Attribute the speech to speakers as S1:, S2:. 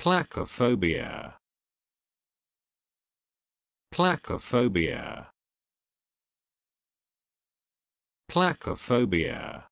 S1: Placophobia.
S2: Placophobia. Placophobia.